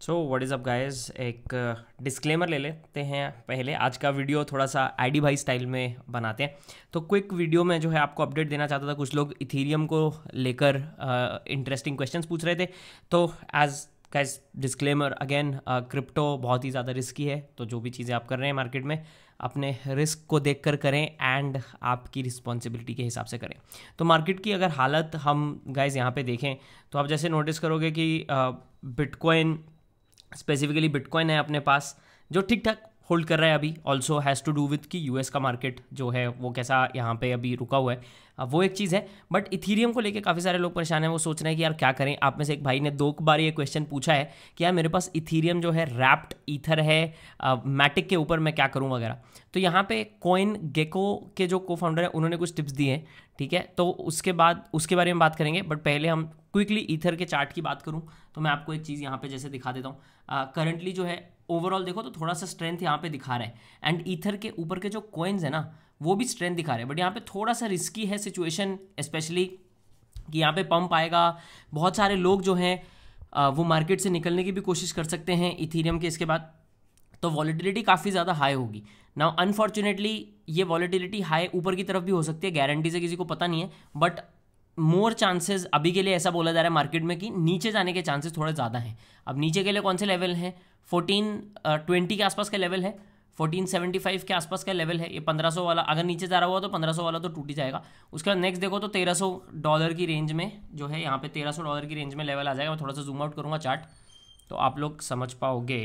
So what is up guys एक disclaimer uh, ले लेते हैं पहले आज का वीडियो थोड़ा सा आईडी भाई स्टाइल में बनाते हैं तो क्विक वीडियो में जो है आपको अपडेट देना चाहता था कुछ लोग इथीरियम को लेकर इंटरेस्टिंग uh, क्वेश्चंस पूछ रहे थे तो as guys disclaimer again crypto बहुत ही ज़्यादा रिस्की है तो जो भी चीज़ें आप कर रहे हैं मार्केट में अपने रिस्क को देख कर करें एंड आपकी रिस्पॉन्सिबिलिटी के हिसाब से करें तो मार्केट की अगर हालत हम गाइज यहाँ पे देखें तो आप जैसे नोटिस करोगे कि बिटकॉइन uh, स्पेसिफिकली बिटकॉइन है अपने पास जो ठीक ठाक होल्ड कर रहा है अभी also has to do with कि यू का मार्केट जो है वो कैसा यहाँ पे अभी रुका हुआ है वो एक चीज़ है बट इथीरियम को लेके काफ़ी सारे लोग परेशान हैं वो सोच रहे हैं कि यार क्या करें आप में से एक भाई ने दो बार ये क्वेश्चन पूछा है कि यार मेरे पास इथीरियम जो है रैप्ड ईथर है मैटिक के ऊपर मैं क्या करूँ वगैरह तो यहाँ पे कोइन गेको के जो को फाउंडर है उन्होंने कुछ टिप्स दिए हैं ठीक है तो उसके बाद उसके बारे में बात करेंगे बट पहले हम क्विकली ईथर के चार्ट की बात करूँ तो मैं आपको एक चीज़ यहाँ पे जैसे दिखा देता हूँ करंटली जो है ओवरऑल देखो तो थोड़ा सा स्ट्रेंथ यहाँ पे दिखा रहा है एंड ईथर के ऊपर के जो कॉइन्स है ना वो भी स्ट्रेंथ दिखा रहे हैं बट यहाँ पे थोड़ा सा रिस्की है सिचुएशन स्पेशली कि यहाँ पे पंप आएगा बहुत सारे लोग जो हैं वो मार्केट से निकलने की भी कोशिश कर सकते हैं इथीरियम के इसके बाद तो वॉलीटिलिटी काफ़ी ज़्यादा हाई होगी नाउ अनफॉर्चुनेटली ये वॉलीटिलिटी हाई ऊपर की तरफ भी हो सकती है गारंटी से किसी को पता नहीं है बट मोर चांसेस अभी के लिए ऐसा बोला जा रहा है मार्केट में कि नीचे जाने के चांसेस थोड़े ज़्यादा हैं अब नीचे के लिए कौन से लेवल हैं फोर्टीन ट्वेंटी uh, के आसपास का लेवल है फोर्टीन सेवेंटी फाइव के आसपास का लेवल है ये पंद्रह सौ वाला अगर नीचे जा रहा हुआ तो पंद्रह सौ वाला तो टूट ही जाएगा उसके बाद नेक्स्ट देखो तो तेरह सौ डॉलर की रेंज में जो है यहाँ पे तेरह सौ डॉलर की रेंज में लेवल आ जाएगा मैं थोड़ा सा जूम आउट करूँगा चार्ट तो आप लोग समझ पाओगे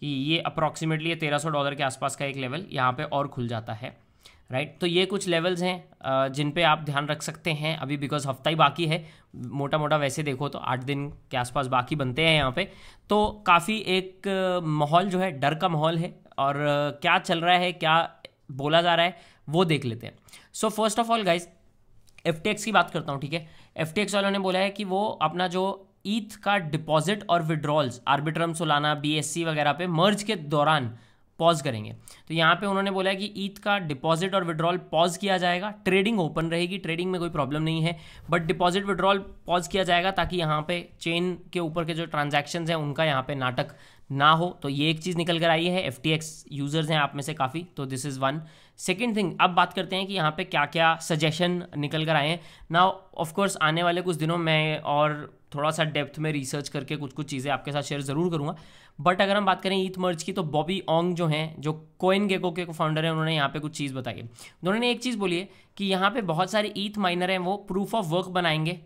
कि ये अप्रॉक्सीमेटली ये तेरह सौ डॉलर के आसपास का एक लेवल यहाँ पर और खुल जाता है राइट right? तो ये कुछ लेवल्स हैं जिन पे आप ध्यान रख सकते हैं अभी बिकॉज हफ्ता ही बाकी है मोटा मोटा वैसे देखो तो आठ दिन के आसपास बाकी बनते हैं यहाँ पे तो काफ़ी एक माहौल जो है डर का माहौल है और क्या चल रहा है क्या बोला जा रहा है वो देख लेते हैं so first of all guys F की बात करता हूँ ठीक है एफ वालों ने बोला है कि वो अपना जो ईथ का डिपॉजिट और विड्रॉल्स आर्बिट्रम सोलाना बी वगैरह पे मर्ज के दौरान पॉज करेंगे तो यहाँ पे उन्होंने बोला कि ईद का डिपॉजिट और विड्रॉल पॉज किया जाएगा ट्रेडिंग ओपन रहेगी ट्रेडिंग में कोई प्रॉब्लम नहीं है बट डिपॉजिट विड्रॉल पॉज किया जाएगा ताकि यहाँ पे चेन के ऊपर के जो ट्रांजेक्शन हैं उनका यहाँ पे नाटक ना हो तो ये एक चीज़ निकल कर आई है एफ यूज़र्स हैं आप में से काफ़ी तो this is one second thing अब बात करते हैं कि यहाँ पे क्या क्या सजेशन निकल कर आए हैं ना ऑफकोर्स आने वाले कुछ दिनों में और थोड़ा सा डेप्थ में रिसर्च करके कुछ कुछ चीज़ें आपके साथ शेयर ज़रूर करूँगा बट अगर हम बात करें ईथ मर्ज की तो बॉबी ओंग जो हैं जो कोइन गेको के फाउंडर हैं उन्होंने यहाँ पे कुछ चीज़ बताई है उन्होंने एक चीज़ बोली है कि यहाँ पे बहुत सारे ईथ माइनर हैं वो प्रूफ ऑफ वर्क बनाएंगे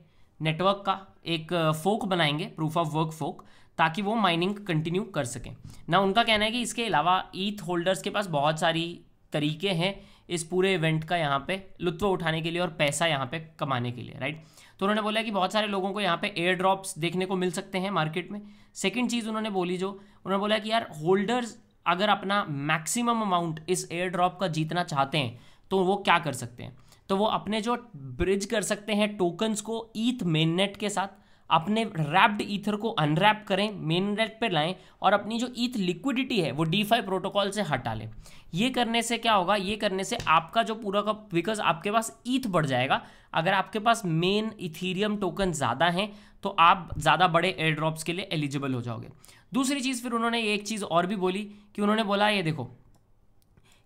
नेटवर्क का एक फोक बनाएंगे प्रूफ ऑफ वर्क फोक ताकि वो माइनिंग कंटिन्यू कर सकें ना उनका कहना है कि इसके अलावा ईथ होल्डर्स के पास बहुत सारी तरीके हैं इस पूरे इवेंट का यहाँ पे लुत्फ उठाने के लिए और पैसा यहाँ पे कमाने के लिए राइट तो उन्होंने बोला कि बहुत सारे लोगों को यहाँ पे एयर ड्रॉप्स देखने को मिल सकते हैं मार्केट में सेकेंड चीज़ उन्होंने बोली जो उन्होंने बोला कि यार होल्डर्स अगर अपना मैक्सिमम अमाउंट इस एयर ड्रॉप का जीतना चाहते हैं तो वो क्या कर सकते हैं तो वो अपने जो ब्रिज कर सकते हैं टोकन्स को ईथ मेननेट के साथ अपने रैप्ड ईथर को अनरैप करें मेन नेट पर लाएं और अपनी जो ईथ लिक्विडिटी है वो डी प्रोटोकॉल से हटा लें ये करने से क्या होगा ये करने से आपका जो पूरा का बिकॉज आपके पास ईथ बढ़ जाएगा अगर आपके पास मेन इथीरियम टोकन ज़्यादा हैं तो आप ज़्यादा बड़े एयर ड्रॉप्स के लिए एलिजिबल हो जाओगे दूसरी चीज़ फिर उन्होंने एक चीज़ और भी बोली कि उन्होंने बोला ये देखो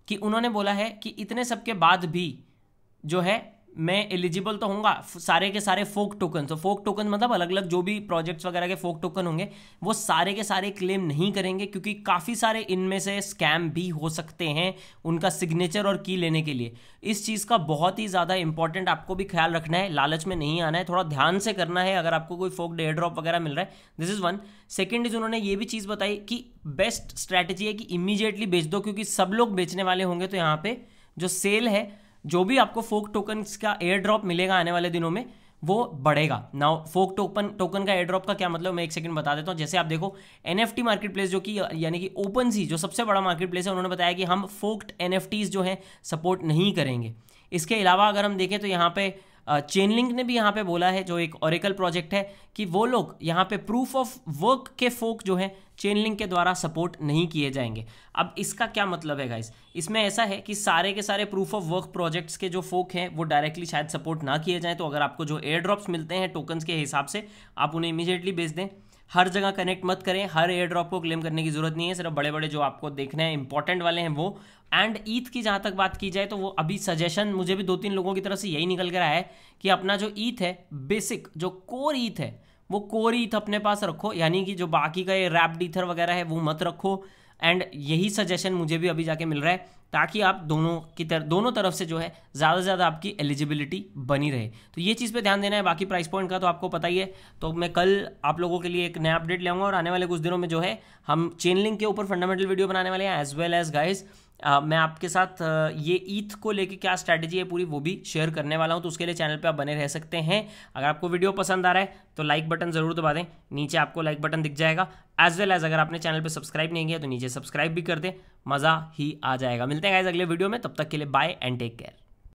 कि उन्होंने बोला है कि इतने सब के बाद भी जो है मैं एलिजिबल तो होऊंगा सारे के सारे फोक टोकन तो फोक टोकन मतलब अलग अलग जो भी प्रोजेक्ट्स वगैरह के फोक टोकन होंगे वो सारे के सारे क्लेम नहीं करेंगे क्योंकि काफ़ी सारे इनमें से स्कैम भी हो सकते हैं उनका सिग्नेचर और की लेने के लिए इस चीज़ का बहुत ही ज़्यादा इंपॉर्टेंट आपको भी ख्याल रखना है लालच में नहीं आना है थोड़ा ध्यान से करना है अगर आपको कोई फोक डेयर ड्रॉप वगैरह मिल रहा है दिस इज़ वन सेकेंड इज उन्होंने ये भी चीज़ बताई कि बेस्ट स्ट्रैटेजी है कि इमीजिएटली बेच दो क्योंकि सब लोग बेचने वाले होंगे तो यहाँ पर जो सेल है जो भी आपको फोक टोकन का एयर ड्रॉप मिलेगा आने वाले दिनों में वो बढ़ेगा नाउ फोक टोकन टोकन का एयर ड्रॉप का क्या मतलब मैं एक सेकंड बता देता हूँ जैसे आप देखो N F T marketplace जो कि यानी कि ओपन सी जो सबसे बड़ा मार्केट प्लेस है उन्होंने बताया कि हम फोक्ट एन एफ टीज जो हैं सपोर्ट नहीं करेंगे इसके अलावा अगर हम देखें तो यहाँ पे चेनलिंक ने भी यहाँ पे बोला है जो एक ओरेकल प्रोजेक्ट है कि वो लोग यहाँ पे प्रूफ ऑफ वर्क के फोक जो है चेनलिंक के द्वारा सपोर्ट नहीं किए जाएंगे अब इसका क्या मतलब है गाइज इसमें ऐसा है कि सारे के सारे प्रूफ ऑफ वर्क प्रोजेक्ट्स के जो फोक हैं वो डायरेक्टली शायद सपोर्ट ना किए जाएँ तो अगर आपको जो एयर ड्रॉप्स मिलते हैं टोकन्स के हिसाब से आप उन्हें इमीजिएटली बेच दें हर जगह कनेक्ट मत करें हर एयर ड्रॉप को क्लेम करने की जरूरत नहीं है सिर्फ बड़े बड़े जो आपको देखने हैं इंपॉर्टेंट वाले हैं वो एंड ईथ की जहां तक बात की जाए तो वो अभी सजेशन मुझे भी दो तीन लोगों की तरफ से यही निकल कर आया है कि अपना जो ईथ है बेसिक जो कोर ईथ है वो कोर ईथ अपने पास रखो यानी कि जो बाकी का ये रैप डीथर वगैरह है वो मत रखो एंड यही सजेशन मुझे भी अभी जाके मिल रहा है ताकि आप दोनों की तरफ दोनों तरफ से जो है ज़्यादा से ज़्यादा आपकी एलिजिबिलिटी बनी रहे तो ये चीज़ पे ध्यान देना है बाकी प्राइस पॉइंट का तो आपको पता ही है तो मैं कल आप लोगों के लिए एक नया अपडेट ले और आने वाले कुछ दिनों में जो है हम चेन लिंक के ऊपर फंडामेंटल वीडियो बनाने वाले हैं एज वेल एज गाइज़ मैं आपके साथ ये ईथ को लेके क्या स्ट्रैटेजी है पूरी वो भी शेयर करने वाला हूँ तो उसके लिए चैनल पे आप बने रह सकते हैं अगर आपको वीडियो पसंद आ रहा है तो लाइक बटन ज़रूर दबा दें नीचे आपको लाइक बटन दिख जाएगा एज वेल एज अगर आपने चैनल पे सब्सक्राइब नहीं किया तो नीचे सब्सक्राइब भी कर दें मज़ा ही आ जाएगा मिलते हैं गाइज अगले वीडियो में तब तक के लिए बाय एंड टेक केयर